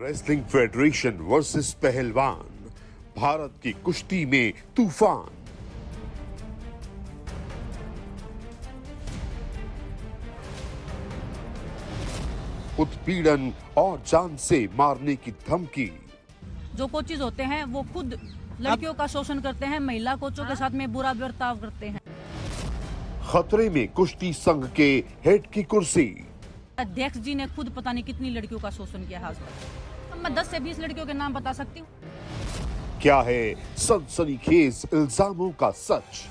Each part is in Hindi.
रेसलिंग फेडरेशन वर्सेस पहलवान भारत की कुश्ती में तूफान उत्पीड़न और जान से मारने की धमकी जो कोचिज होते हैं वो खुद लड़कियों का शोषण करते हैं महिला कोचों के साथ में बुरा बर्ताव करते हैं खतरे में कुश्ती संघ के हेड की कुर्सी अध्यक्ष जी ने खुद पता नहीं कितनी लड़कियों का शोषण किया हाजिर मैं 10 से 20 लड़कियों के नाम बता सकती हूँ क्या है सनसनीखेज इल्जामों का सच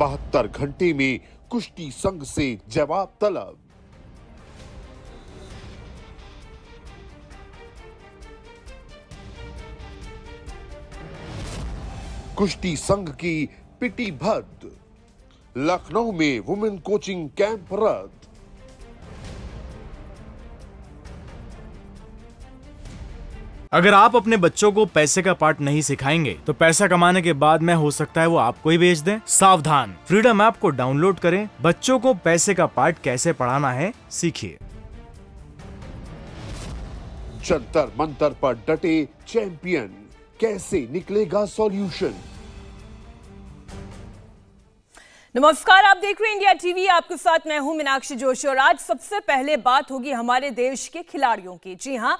बहत्तर घंटे में कुश्ती संघ से जवाब तलब कुश्ती संघ की पिटी भद्द लखनऊ में वुमेन कोचिंग कैंप रद्द अगर आप अपने बच्चों को पैसे का पार्ट नहीं सिखाएंगे तो पैसा कमाने के बाद में हो सकता है वो आपको ही बेच दें सावधान फ्रीडम ऐप को डाउनलोड करें बच्चों को पैसे का पार्ट कैसे पढ़ाना है सीखिए जंतर मंतर पर डटे चैंपियन कैसे निकलेगा सॉल्यूशन नमस्कार आप देख रहे हैं इंडिया टीवी आपके साथ मैं हूं मीनाक्षी जोशी और आज सबसे पहले बात होगी हमारे देश के खिलाड़ियों की जी हां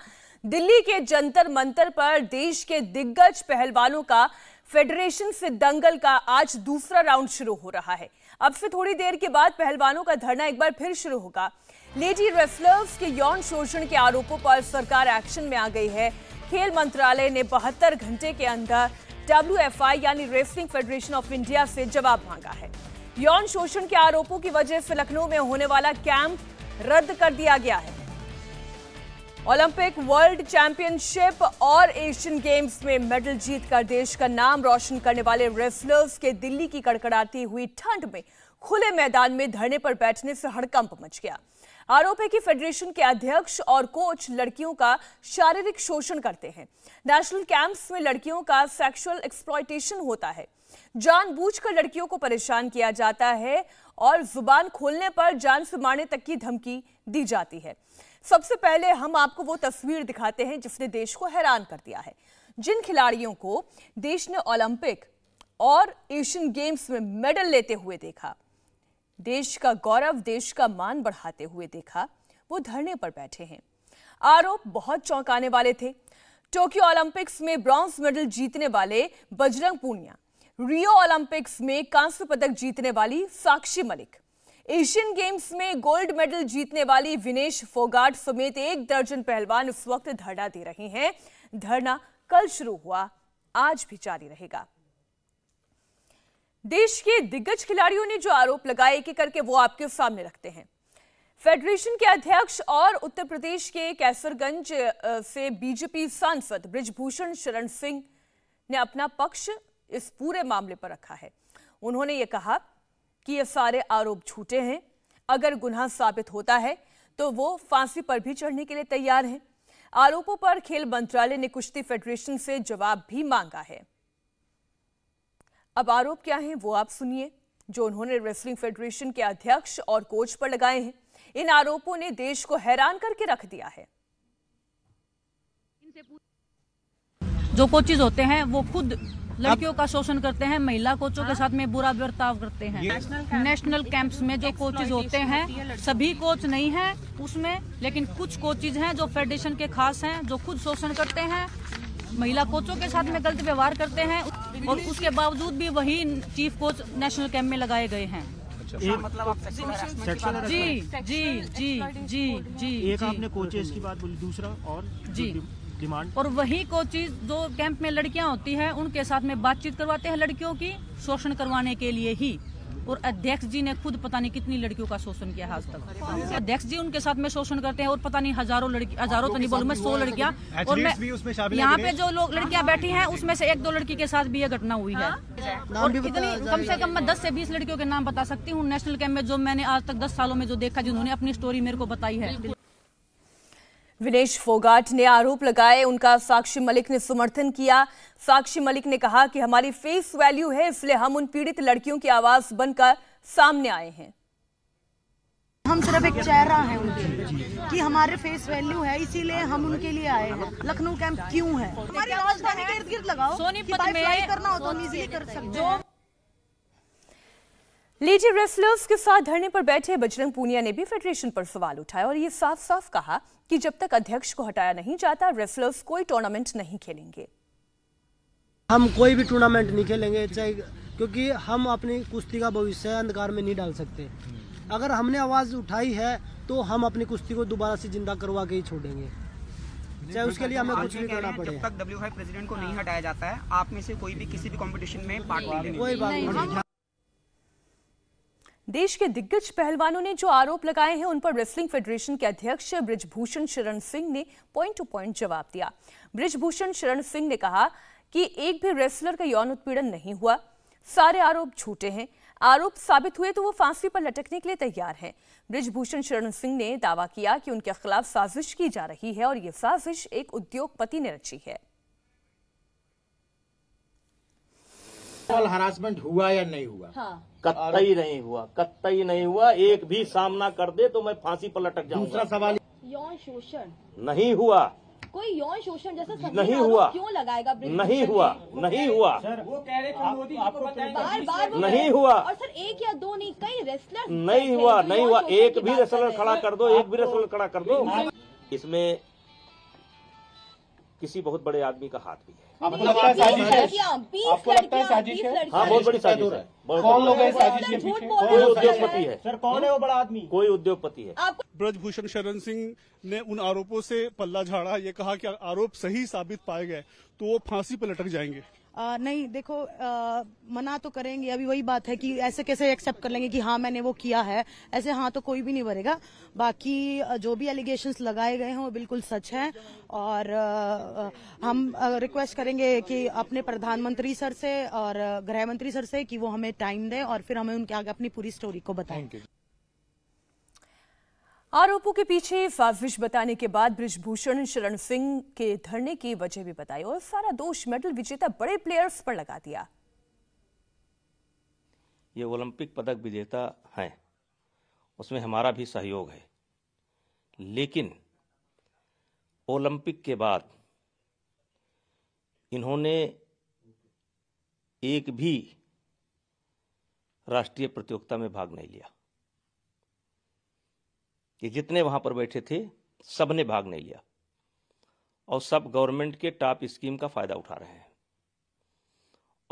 दिल्ली के जंतर मंतर पर देश के दिग्गज पहलवानों का फेडरेशन से दंगल का आज दूसरा राउंड शुरू हो रहा है अब से थोड़ी देर के बाद पहलवानों का धरना एक बार फिर शुरू होगा लेडी रेसलर्स के यौन शोषण के आरोपों पर सरकार एक्शन में आ गई है खेल मंत्रालय ने बहत्तर घंटे के अंदर डब्ल्यू यानी रेसलिंग फेडरेशन ऑफ इंडिया से जवाब मांगा है यौन शोषण के आरोपों की वजह से लखनऊ में होने वाला कैंप रद्द कर दिया गया है ओलंपिक वर्ल्ड चैंपियनशिप और एशियन गेम्स में मेडल जीतकर देश का नाम रोशन करने वाले रेसलर्स के दिल्ली की कड़कड़ाती हुई ठंड में खुले मैदान में धरने पर बैठने से हड़कंप मच गया आरोप है कि फेडरेशन के अध्यक्ष और कोच लड़कियों का शारीरिक शोषण करते हैं नेशनल कैंप्स में लड़कियों का सेक्सुअल एक्सप्लॉयटेशन होता है जानबूझकर लड़कियों को परेशान किया जाता है और जुबान खोलने पर जान से मारने तक की धमकी दी जाती है सबसे पहले हम आपको वो तस्वीर दिखाते हैं जिसने देश को हैरान कर दिया है जिन खिलाड़ियों को देश ने ओलंपिक और एशियन गेम्स में मेडल लेते हुए देखा देश का गौरव देश का मान बढ़ाते हुए देखा वो धरने पर बैठे हैं आरोप बहुत चौंकाने वाले थे टोक्यो ओलंपिक्स में ब्रॉन्ज मेडल जीतने वाले बजरंग पूनिया रियो ओलंपिक्स में कांस्य पदक जीतने वाली साक्षी मलिक एशियन गेम्स में गोल्ड मेडल जीतने वाली विनेश फोगाट समेत एक दर्जन पहलवान इस वक्त धरना दे रहे हैं धरना कल शुरू हुआ आज भी जारी रहेगा देश के दिग्गज खिलाड़ियों ने जो आरोप लगाए एक करके वो आपके सामने रखते हैं फेडरेशन के अध्यक्ष और उत्तर प्रदेश के कैसरगंज से बीजेपी सांसद ब्रिजभूषण शरण सिंह ने अपना पक्ष इस पूरे मामले पर रखा है उन्होंने ये कहा कि ये सारे आरोप झूठे हैं अगर गुनाह साबित होता है तो वो फांसी पर भी चढ़ने के लिए तैयार हैं आरोपों पर खेल मंत्रालय ने कुश्ती फेडरेशन से जवाब भी मांगा है अब आरोप क्या हैं वो आप सुनिए जो उन्होंने रेसलिंग फेडरेशन के अध्यक्ष और कोच पर लगाए हैं इन आरोपों ने देश को हैरान करके रख दिया है जो कोचिज होते हैं वो खुद लड़कियों का शोषण करते हैं महिला कोचों के हाँ? साथ में बुरा बर्ताव करते हैं नेशनल कैंप्स में जो कोचेज होते हैं सभी कोच नहीं है उसमें लेकिन कुछ कोचेज हैं जो फेडरेशन के खास हैं जो खुद शोषण करते हैं महिला कोचों के साथ में गलत व्यवहार करते हैं और उसके बावजूद भी वही चीफ कोच नेशनल कैंप में लगाए गए हैं अच्छा। मतलब जी जी जी जी जी एक आपने कोचेज की बात बोली दूसरा और जी डिमांड और वही को चीज जो कैंप में लड़कियां होती है उनके साथ में बातचीत करवाते हैं लड़कियों की शोषण करवाने के लिए ही और अध्यक्ष जी ने खुद पता नहीं कितनी लड़कियों का शोषण किया है आज तक अध्यक्ष जी उनके साथ में शोषण करते हैं और पता नहीं हजारों लड़की हजारों तो नहीं बोलू मैं सौ लड़कियां और मैं यहाँ पे जो लोग लड़कियां बैठी हैं उसमें से एक दो लड़की के साथ भी यह घटना हुई है हाँ। और इतनी कम से कम मैं दस से बीस लड़कियों के नाम बता सकती हूँ नेशनल कैंप में जो मैंने आज तक दस सालों में जो देखा जिन्होंने अपनी स्टोरी मेरे को बताई है विनेश फोगाट ने आरोप लगाए उनका साक्षी मलिक ने समर्थन किया साक्षी मलिक ने कहा कि हमारी फेस वैल्यू है इसलिए हम उन पीड़ित लड़कियों की आवाज बनकर सामने आए हैं हम सिर्फ एक चेहरा है उनके कि हमारे फेस वैल्यू है इसीलिए हम उनके लिए आए हैं लखनऊ कैंप क्यों है हमारी राजधानी के इर्द गिर्द लगाओ सोनी करना हो तो कर सकते लीजिए रेसलर्स के साथ धरने पर बैठे बजरंग पूनिया ने भी फेडरेशन पर सवाल उठाया और ये साफ साफ कहा कि जब तक अध्यक्ष को हटाया नहीं जाता रेसलर्स कोई टूर्नामेंट नहीं खेलेंगे हम कोई भी टूर्नामेंट नहीं खेलेंगे चाहे क्योंकि हम अपनी कुश्ती का भविष्य अंधकार में नहीं डाल सकते अगर हमने आवाज उठाई है तो हम अपनी कुश्ती को दोबारा से जिंदा करवा के ही छोड़ेंगे चाहे उसके लिए हमें कुछ नहीं करना पड़े जब तक डब्ल्यू प्रेसिडेंट को नहीं हटाया जाता है आप में से कोई भी किसी भी कंपटीशन में पार्ट नहीं कोई बात नहीं देश के दिग्गज पहलवानों ने जो आरोप लगाए हैं उन पर रेसलिंग फेडरेशन के अध्यक्ष ब्रिजभूषण शरण सिंह ने पॉइंट टू पॉइंट जवाब दिया ब्रिजभूषण शरण सिंह ने कहा कि एक भी रेसलर का यौन उत्पीड़न नहीं हुआ सारे आरोप झूठे हैं आरोप साबित हुए तो वो फांसी पर लटकने के लिए तैयार हैं ब्रिजभूषण शरण सिंह ने दावा किया कि उनके खिलाफ साजिश की जा रही है और ये साजिश एक उद्योगपति ने रची है सेक्सुअल हरासमेंट हुआ या नहीं हुआ हाँ। कतई नहीं हुआ कतई नहीं हुआ एक भी सामना कर दे तो मैं फांसी पर लटक जाऊँ दूसरा सवाल यौन शोषण नहीं हुआ कोई यौन शोषण जैसा नहीं हुआ क्यों लगाएगा नहीं हुआ नहीं हुआ नहीं हुआ और सर एक या दो नहीं कई रेसलर नहीं हुआ नहीं हुआ एक भी रेसलर खड़ा कर दो एक भी रेसलर खड़ा कर दो इसमें किसी बहुत बड़े आदमी का हाथ भी है आपको लगता है साजिश है आपको लगता है साजिश है हाँ बहुत बड़ी साजिश है कौन लोग है साजिश के पीछे कोई उद्योगपति है सर कौन है वो बड़ा आदमी कोई उद्योगपति है ब्रजभूषण शरण सिंह ने उन आरोपों से पल्ला झाड़ा ये कहा कि आरोप सही साबित पाए गए तो वो फांसी पर लटक जाएंगे आ, नहीं देखो आ, मना तो करेंगे अभी वही बात है कि ऐसे कैसे एक्सेप्ट कर लेंगे कि हाँ मैंने वो किया है ऐसे हाँ तो कोई भी नहीं भरेगा बाकी जो भी एलिगेशन लगाए गए हैं वो बिल्कुल सच है और आ, हम रिक्वेस्ट करेंगे कि अपने प्रधानमंत्री सर से और गृह मंत्री सर से कि वो हमें टाइम दें और फिर हमें उनके आगे अपनी पूरी स्टोरी को बताएंगे आरोपों के पीछे साजिश बताने के बाद ब्रिजभूषण शरण सिंह के धरने की वजह भी बताई और सारा दोष मेडल विजेता बड़े प्लेयर्स पर लगा दिया ये ओलंपिक पदक विजेता हैं उसमें हमारा भी सहयोग है लेकिन ओलंपिक के बाद इन्होंने एक भी राष्ट्रीय प्रतियोगिता में भाग नहीं लिया कि जितने वहां पर बैठे थे सब ने भाग नहीं लिया और सब गवर्नमेंट के टॉप स्कीम का फायदा उठा रहे हैं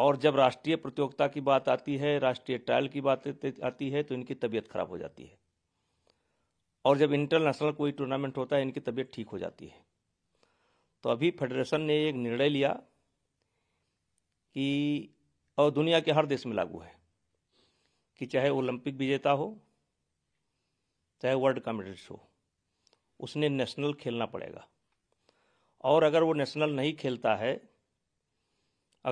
और जब राष्ट्रीय प्रतियोगिता की बात आती है राष्ट्रीय ट्रायल की बात आती है तो इनकी तबीयत खराब हो जाती है और जब इंटरनेशनल कोई टूर्नामेंट होता है इनकी तबीयत ठीक हो जाती है तो अभी फेडरेशन ने एक निर्णय लिया कि और दुनिया के हर देश में लागू है कि चाहे ओलंपिक विजेता हो चाहे वर्ल्ड कॉम्पिटिट्स हो उसने नेशनल खेलना पड़ेगा और अगर वो नेशनल नहीं खेलता है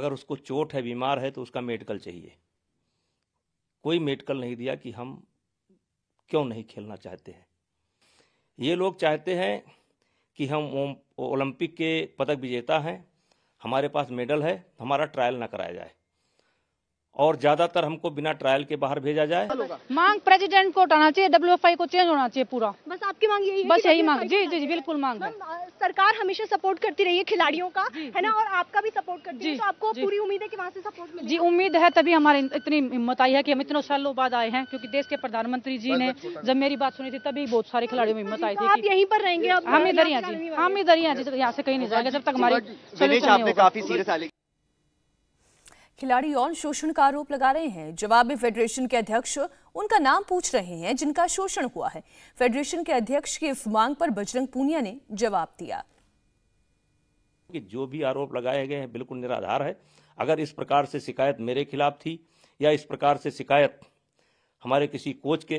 अगर उसको चोट है बीमार है तो उसका मेडिकल चाहिए कोई मेडिकल नहीं दिया कि हम क्यों नहीं खेलना चाहते हैं ये लोग चाहते हैं कि हम ओलंपिक के पदक विजेता हैं हमारे पास मेडल है हमारा ट्रायल ना कराया जाए और ज्यादातर हमको बिना ट्रायल के बाहर भेजा जाए मांग प्रेसिडेंट को उठाना चाहिए डब्ल्यू को चेंज होना चाहिए पूरा बस आपकी मांग यही बस यही मांग जी जी जी बिल्कुल मांग है सरकार हमेशा सपोर्ट करती रही है खिलाड़ियों का है ना और आपका भी सपोर्ट करती है तो आपको पूरी उम्मीद है कि वहाँ से सपोर्ट मिले जी उम्मीद है तभी हमारे इतनी हिम्मत आई है कि हम इतने सालों बाद आए हैं क्योंकि देश के प्रधानमंत्री जी ने जब मेरी बात सुनी थी तभी बहुत सारे खिलाड़ियों में हिम्मत आई थी तो आप यहीं पर रहेंगे हम इधर ही जी हम इधर ही जी यहाँ से कहीं नहीं जाएंगे जब तक हमारे काफी सीरियस खिलाड़ी यौन शोषण का आरोप लगा रहे हैं जवाब में फेडरेशन के अध्यक्ष उनका नाम पूछ रहे हैं जिनका शोषण हुआ है फेडरेशन के अध्यक्ष की इस मांग पर बजरंग पूनिया ने जवाब दिया कि जो भी आरोप लगाए गए हैं बिल्कुल निराधार है अगर इस प्रकार से शिकायत मेरे खिलाफ थी या इस प्रकार से शिकायत हमारे किसी कोच के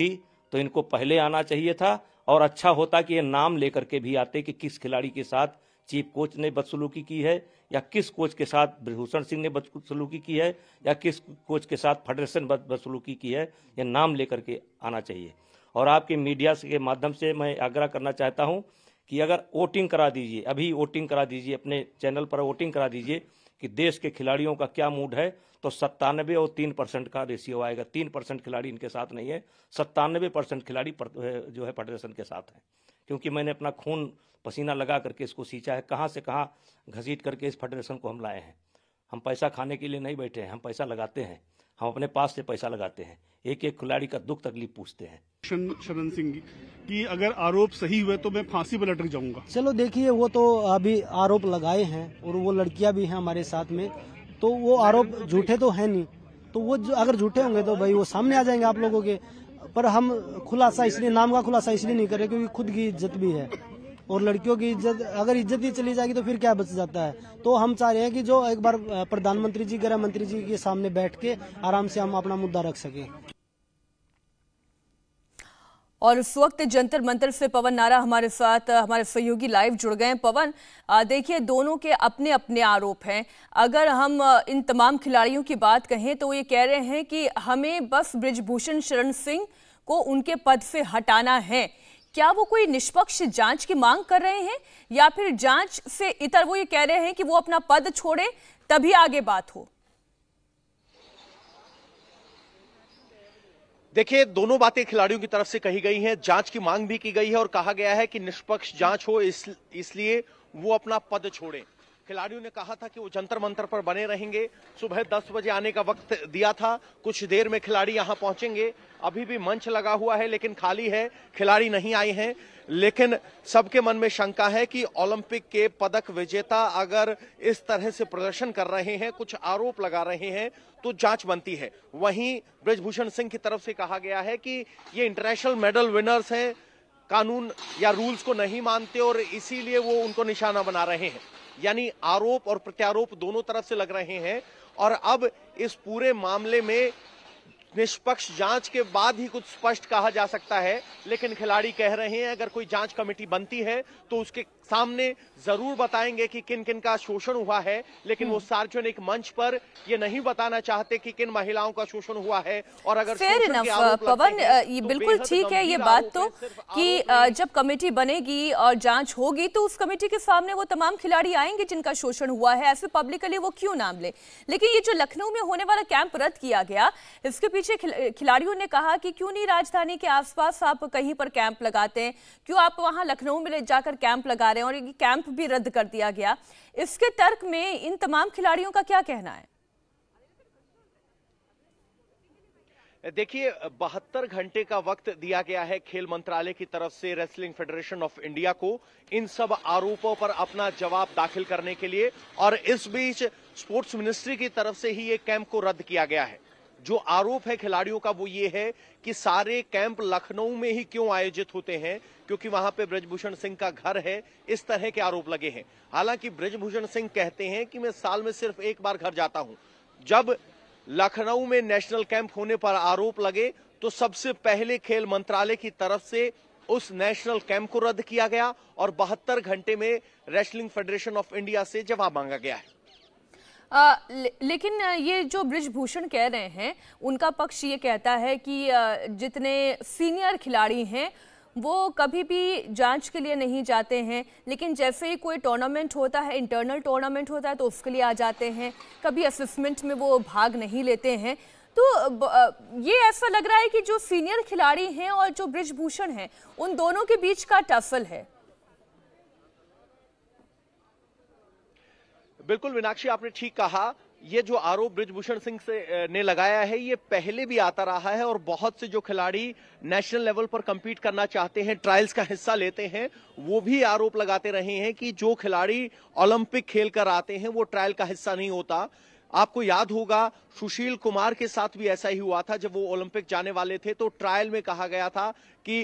थी तो इनको पहले आना चाहिए था और अच्छा होता कि ये नाम लेकर के भी आते कि किस खिलाड़ी के साथ चीफ कोच ने बदसलूकी की है या किस कोच के साथ ब्रभूषण सिंह ने बदसलूकी की है या किस कोच के साथ फेडरेशन बदसलूकी की है यह नाम लेकर के आना चाहिए और आपके मीडिया के माध्यम से मैं आग्रह करना चाहता हूँ कि अगर वोटिंग करा दीजिए अभी वोटिंग करा दीजिए अपने चैनल पर वोटिंग करा दीजिए कि देश के खिलाड़ियों का क्या मूड है तो सत्तानबे और तीन परसेंट का रेशियो आएगा तीन परसेंट खिलाड़ी इनके साथ नहीं है सत्तानबे परसेंट खिलाड़ी जो है फेडरेशन के साथ हैं क्योंकि मैंने अपना खून पसीना लगा करके इसको सींचा है कहाँ से कहाँ घसीट करके इस फेडरेशन को हम लाए हैं हम पैसा खाने के लिए नहीं बैठे हैं हम पैसा लगाते हैं हम अपने पास से पैसा लगाते हैं एक एक खिलाड़ी का दुख तकलीफ पूछते हैं शरण सिंह कि अगर आरोप सही हुए तो मैं फांसी पर लटक जाऊंगा चलो देखिए वो तो अभी आरोप लगाए हैं और वो लड़कियां भी हैं हमारे साथ में तो वो आरोप झूठे तो है नहीं तो वो अगर झूठे होंगे तो भाई वो सामने आ जाएंगे आप लोगों के पर हम खुलासा इसलिए नाम का खुलासा इसलिए नहीं कर रहे क्योंकि खुद की इज्जत भी है और लड़कियों की इज्जत अगर इज्जत ही चली जाएगी तो फिर क्या बच जाता है तो हम चाह रहे हैं कि जो एक बार प्रधानमंत्री जी गृह मंत्री जी के सामने बैठ के आराम से हम अपना मुद्दा रख सके और इस वक्त जंतर मंतर से पवन नारा हमारे साथ हमारे सहयोगी लाइव जुड़ गए हैं पवन देखिए दोनों के अपने अपने आरोप हैं अगर हम इन तमाम खिलाड़ियों की बात कहें तो ये कह रहे हैं कि हमें बस ब्रिजभूषण शरण सिंह को उनके पद से हटाना है क्या वो कोई निष्पक्ष जांच की मांग कर रहे हैं या फिर जांच से इतर वो ये कह रहे हैं कि वो अपना पद छोड़े तभी आगे बात हो देखिए दोनों बातें खिलाड़ियों की तरफ से कही गई हैं जांच की मांग भी की गई है और कहा गया है कि निष्पक्ष जांच हो इस, इसलिए वो अपना पद छोड़ें खिलाड़ियों ने कहा था कि वो जंतर मंतर पर बने रहेंगे सुबह दस बजे आने का वक्त दिया था कुछ देर में खिलाड़ी यहाँ पहुंचेंगे अभी भी मंच लगा हुआ है लेकिन खाली है खिलाड़ी नहीं आए हैं लेकिन सबके मन में शंका है कि ओलंपिक के पदक विजेता अगर इस तरह से प्रदर्शन कर रहे हैं कुछ आरोप लगा रहे हैं तो जांच बनती है वहीं ब्रजभूषण सिंह की तरफ से कहा गया है कि ये इंटरनेशनल मेडल विनर्स हैं कानून या रूल्स को नहीं मानते और इसीलिए वो उनको निशाना बना रहे हैं यानी आरोप और प्रत्यारोप दोनों तरफ से लग रहे हैं और अब इस पूरे मामले में निष्पक्ष जांच के बाद ही कुछ स्पष्ट कहा जा सकता है लेकिन खिलाड़ी कह रहे हैं अगर कोई जांच कमेटी बनती है तो उसके सामने जरूर बताएंगे कि किन किन का शोषण हुआ है लेकिन वो हम्म। सार्वजनिक मंच पर ये नहीं बताना चाहते कि किन महिलाओं का शोषण हुआ है और अगर फिर uh, पवन uh, ये तो बिल्कुल ठीक है ये बात तो कि uh, जब कमेटी बनेगी और जांच होगी तो उस कमेटी के सामने वो तमाम खिलाड़ी आएंगे जिनका शोषण हुआ है ऐसे पब्लिकली वो क्यों नाम ले लेकिन ये जो लखनऊ में होने वाला कैंप रद्द किया गया इसके पीछे खिलाड़ियों ने कहा कि क्यों नहीं राजधानी के आसपास आप कहीं पर कैंप लगाते हैं क्यों आप वहां लखनऊ में जाकर कैंप लगा रहे हैं और ये कैंप भी रद्द कर दिया गया इसके तर्क में इन तमाम खिलाड़ियों का क्या कहना है देखिए बहत्तर घंटे का वक्त दिया गया है खेल मंत्रालय की तरफ से रेसलिंग फेडरेशन ऑफ इंडिया को इन सब आरोपों पर अपना जवाब दाखिल करने के लिए और इस बीच स्पोर्ट्स मिनिस्ट्री की तरफ से ही ये कैंप को रद्द किया गया है जो आरोप है खिलाड़ियों का वो ये है कि सारे कैंप लखनऊ में ही क्यों आयोजित होते हैं क्योंकि वहां पे ब्रजभूषण सिंह का घर है इस तरह के आरोप लगे हैं हालांकि ब्रजभूषण सिंह कहते हैं कि मैं साल में सिर्फ एक बार घर जाता हूं जब लखनऊ में नेशनल कैंप होने पर आरोप लगे तो सबसे पहले खेल मंत्रालय की तरफ से उस नेशनल कैंप को रद्द किया गया और बहत्तर घंटे में रेसलिंग फेडरेशन ऑफ इंडिया से जवाब मांगा गया है आ, ले, लेकिन ये जो ब्रिजभूषण कह रहे हैं उनका पक्ष ये कहता है कि जितने सीनियर खिलाड़ी हैं वो कभी भी जांच के लिए नहीं जाते हैं लेकिन जैसे ही कोई टूर्नामेंट होता है इंटरनल टूर्नामेंट होता है तो उसके लिए आ जाते हैं कभी असेसमेंट में वो भाग नहीं लेते हैं तो ये ऐसा लग रहा है कि जो सीनियर खिलाड़ी हैं और जो ब्रिजभूषण हैं उन दोनों के बीच का टफल है बिल्कुल मीनाक्षी आपने ठीक कहा ये जो आरोप ब्रिजभूषण सिंह से ने लगाया है ये पहले भी आता रहा है और बहुत से जो खिलाड़ी नेशनल लेवल पर कंपीट करना चाहते हैं ट्रायल्स का हिस्सा लेते हैं वो भी आरोप लगाते रहे हैं कि जो खिलाड़ी ओलंपिक खेल कर आते हैं वो ट्रायल का हिस्सा नहीं होता आपको याद होगा सुशील कुमार के साथ भी ऐसा ही हुआ था जब वो ओलंपिक जाने वाले थे तो ट्रायल में कहा गया था कि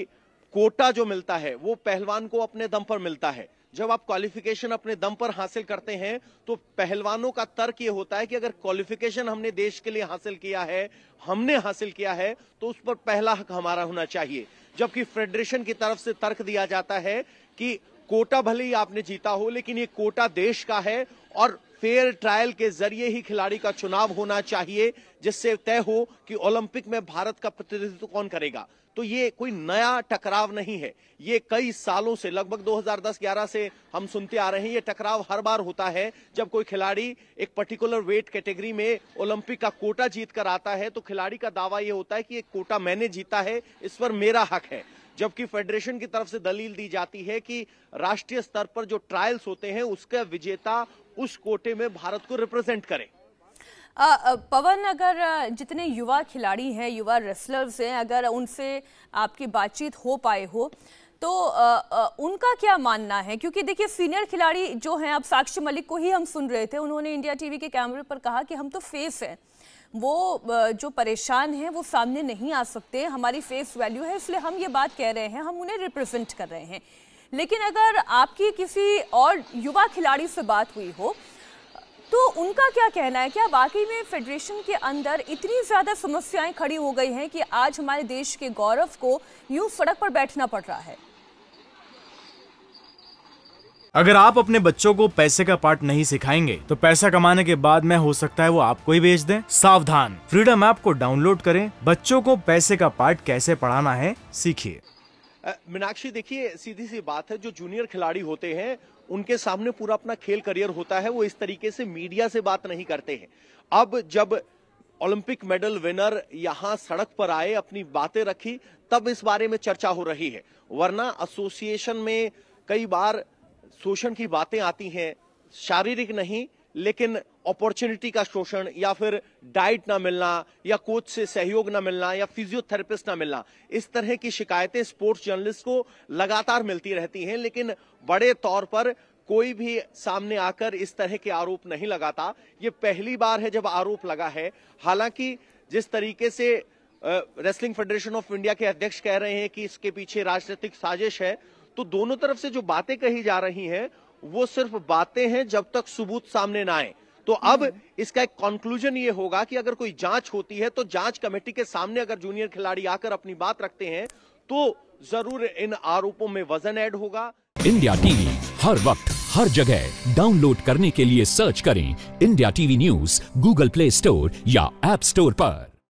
कोटा जो मिलता है वो पहलवान को अपने दम पर मिलता है जब आप क्वालिफिकेशन अपने दम पर हासिल करते हैं तो पहलवानों का तर्क ये होता है कि अगर क्वालिफिकेशन हमने देश के लिए हासिल किया है हमने हासिल किया है तो उस पर पहला हक हमारा होना चाहिए जबकि फेडरेशन की तरफ से तर्क दिया जाता है कि कोटा भले ही आपने जीता हो लेकिन ये कोटा देश का है और फेयर ट्रायल के जरिए ही खिलाड़ी का चुनाव होना चाहिए जिससे तय हो कि ओलंपिक में भारत का प्रतिनिधित्व कौन करेगा तो ये कोई नया टकराव नहीं है ये कई सालों से लगभग 2010-11 से हम सुनते आ रहे हैं ये टकराव हर बार होता है जब कोई खिलाड़ी एक पर्टिकुलर वेट कैटेगरी में ओलंपिक का कोटा जीत कर आता है तो खिलाड़ी का दावा ये होता है कि एक कोटा मैंने जीता है इस पर मेरा हक है जबकि फेडरेशन की तरफ से दलील दी जाती है कि राष्ट्रीय स्तर पर जो ट्रायल्स होते हैं उसका विजेता उस कोटे में भारत को रिप्रेजेंट करें पवन अगर जितने युवा खिलाड़ी हैं युवा रेसलर्स हैं अगर उनसे आपकी बातचीत हो पाए हो तो आ, आ, उनका क्या मानना है क्योंकि देखिए सीनियर खिलाड़ी जो हैं अब साक्षी मलिक को ही हम सुन रहे थे उन्होंने इंडिया टीवी के कैमरे पर कहा कि हम तो फेस हैं वो जो परेशान हैं वो सामने नहीं आ सकते हमारी फेस वैल्यू है इसलिए हम ये बात कह रहे हैं हम उन्हें रिप्रेजेंट कर रहे हैं लेकिन अगर आपकी किसी और युवा खिलाड़ी से बात हुई हो तो उनका क्या कहना है क्या वाकई में फेडरेशन के अंदर इतनी ज़्यादा समस्याएं खड़ी हो गई हैं कि आज हमारे देश के गौरव को यूं सड़क पर बैठना पड़ रहा है अगर आप अपने बच्चों को पैसे का पार्ट नहीं सिखाएंगे तो पैसा कमाने के बाद में हो सकता है वो आपको ही बेच दें सावधान फ्रीडम ऐप को डाउनलोड करें बच्चों को पैसे का पार्ट कैसे पढ़ाना है सीखिए मीनाक्षी देखिए सीधी सी बात है जो जूनियर खिलाड़ी होते हैं उनके सामने पूरा अपना खेल करियर होता है वो इस तरीके से मीडिया से बात नहीं करते हैं अब जब ओलंपिक मेडल विनर यहां सड़क पर आए अपनी बातें रखी तब इस बारे में चर्चा हो रही है वरना एसोसिएशन में कई बार शोषण की बातें आती हैं शारीरिक नहीं लेकिन अपॉर्चुनिटी का शोषण या फिर डाइट ना मिलना या कोच से सहयोग ना मिलना या फिजियोथेरेपिस्ट ना मिलना इस तरह की शिकायतें स्पोर्ट्स जर्नलिस्ट को लगातार मिलती रहती हैं लेकिन बड़े तौर पर कोई भी सामने आकर इस तरह के आरोप नहीं लगाता ये पहली बार है जब आरोप लगा है हालांकि जिस तरीके से रेसलिंग फेडरेशन ऑफ इंडिया के अध्यक्ष कह रहे हैं कि इसके पीछे राजनीतिक साजिश है तो दोनों तरफ से जो बातें कही जा रही हैं वो सिर्फ बातें हैं जब तक सबूत सामने ना आए तो अब इसका एक कंक्लूजन ये होगा कि अगर कोई जांच होती है तो जांच कमेटी के सामने अगर जूनियर खिलाड़ी आकर अपनी बात रखते हैं तो जरूर इन आरोपों में वजन ऐड होगा इंडिया टीवी हर वक्त हर जगह डाउनलोड करने के लिए सर्च करें India TV news Google play store या एप स्टोर पर